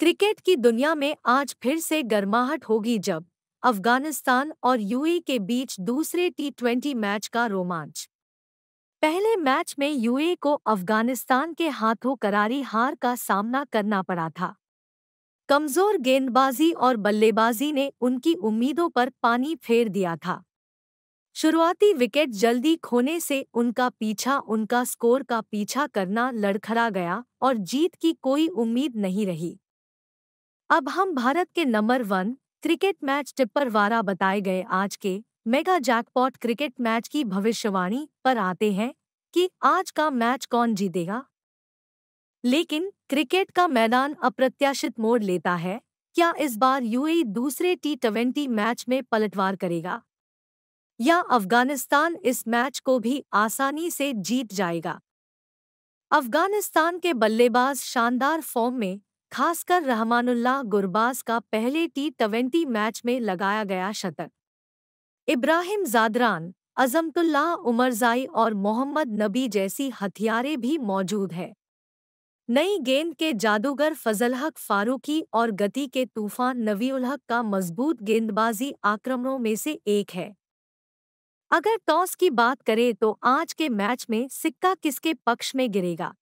cricket की दुनिया में आज फिर से गर्माहट होगी जब अफगानिस्तान और यूए के बीच दूसरे टी ट्वेंटी मैच का रोमांच पहले मैच में यूए को अफगानिस्तान के हाथों करारी हार का सामना करना पड़ा था कमजोर गेंदबाजी और बल्लेबाजी ने उनकी उम्मीदों पर पानी फेर दिया था शुरुआती विकेट जल्दी खोने से उनका पीछा उनका स्कोर का पीछा करना लड़खड़ा गया और जीत की कोई उम्मीद नहीं रही अब हम भारत के number one cricket match tipper वारा बताए गए आज के मेगा जैकपॉट क्रिकेट मैच की भविष्यवाणी पर आते हैं कि आज का मैच कौन जीतेगा लेकिन क्रिकेट का मैदान अप्रत्याशित मोड़ लेता है क्या इस बार यूएई दूसरे टी ट्वेंटी मैच में पलटवार करेगा या अफगानिस्तान इस मैच को भी आसानी से जीत जाएगा अफगानिस्तान के बल्लेबाज शानदार फॉर्म में खासकर रहमानुल्लाह गुरबाज का पहले टी ट्वेंटी मैच में लगाया गया शतक इब्राहिम जादरान अजमतुल्लाह उमरजाई और मोहम्मद नबी जैसी हथियारे भी मौजूद हैं नई गेंद के जादूगर फजलहक फारूकी और गति के तूफान नवीउलहक का मजबूत गेंदबाजी आक्रमणों में से एक है अगर टॉस की बात करें तो आज के मैच में सिक्का किसके पक्ष में गिरेगा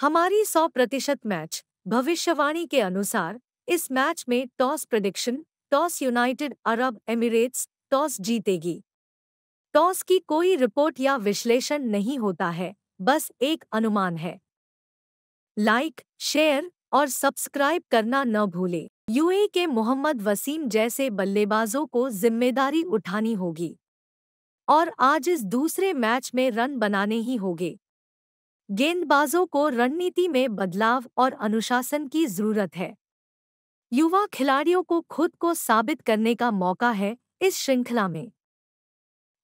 हमारी सौ प्रतिशत मैच भविष्यवाणी के अनुसार इस मैच में toss prediction toss United Arab Emirates toss जीतेगी टॉस की कोई रिपोर्ट या विश्लेषण नहीं होता है बस एक अनुमान है लाइक शेयर और सब्सक्राइब करना न भूले यूए के मोहम्मद वसीम जैसे बल्लेबाजों को जिम्मेदारी उठानी होगी और आज इस दूसरे मैच में रन बनाने ही होगे गेंदबाजों को रणनीति में बदलाव और अनुशासन की जरूरत है युवा खिलाड़ियों को खुद को साबित करने का मौका है इस श्रृंखला में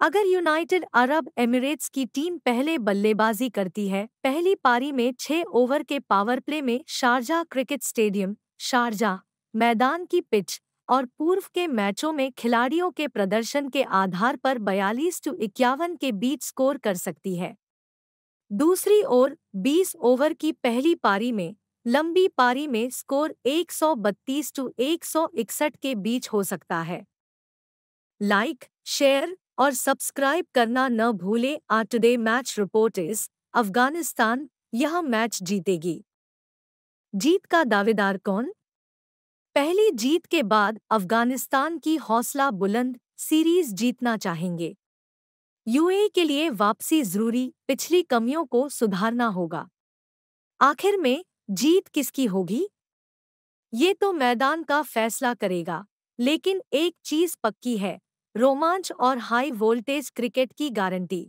अगर यूनाइटेड अरब एमिरेट्स की टीम पहले बल्लेबाजी करती है पहली पारी में छह ओवर के पावर प्ले में शारजा क्रिकेट स्टेडियम शारजा मैदान की पिच और पूर्व के मैचों में खिलाड़ियों के प्रदर्शन के आधार पर बयालीस टू इक्यावन के बीच स्कोर कर सकती है दूसरी ओर 20 ओवर की पहली पारी में लंबी पारी में स्कोर 132 टू एक के बीच हो सकता है लाइक शेयर और सब्सक्राइब करना न भूले आ today match report is Afghanistan यह मैच जीतेगी जीत का दावेदार कौन पहली जीत के बाद अफगानिस्तान की हौसला बुलंद सीरीज जीतना चाहेंगे यूए के लिए वापसी जरूरी पिछली कमियों को सुधारना होगा आखिर में जीत किसकी होगी ये तो मैदान का फैसला करेगा लेकिन एक चीज पक्की है रोमांच और हाई वोल्टेज क्रिकेट की गारंटी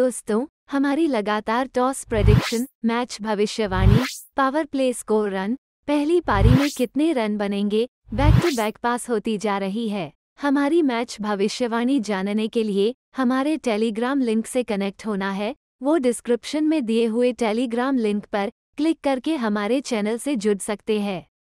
दोस्तों हमारी लगातार टॉस प्रेडिक्शन मैच भविष्यवाणी पावर प्ले स्कोर रन पहली पारी में कितने रन बनेंगे बैक टू बैक पास होती जा रही है हमारी मैच भविष्यवाणी जानने के लिए हमारे टेलीग्राम लिंक से कनेक्ट होना है वो डिस्क्रिप्शन में दिए हुए टेलीग्राम लिंक पर क्लिक करके हमारे चैनल से जुड़ सकते हैं